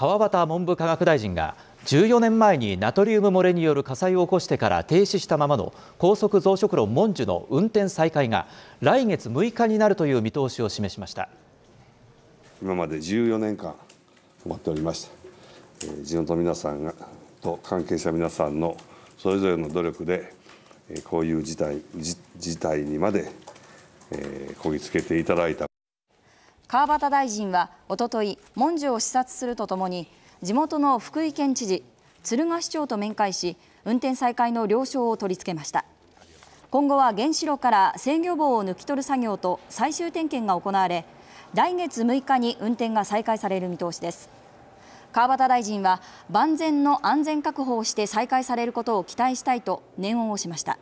川端文部科学大臣が14年前にナトリウム漏れによる火災を起こしてから停止したままの高速増殖炉文殊の運転再開が来月6日になるという見通しを示しました今まで14年間待っておりました、え地元皆さんがと関係者皆さんのそれぞれの努力で、えこういう事態事態にまで、えこぎつけていただいた川端大臣はおととい文書を視察するとともに地元の福井県知事敦賀市長と面会し運転再開の了承を取り付けました今後は原子炉から制御棒を抜き取る作業と最終点検が行われ来月6日に運転が再開される見通しです川端大臣は万全の安全確保をして再開されることを期待したいと念を押しました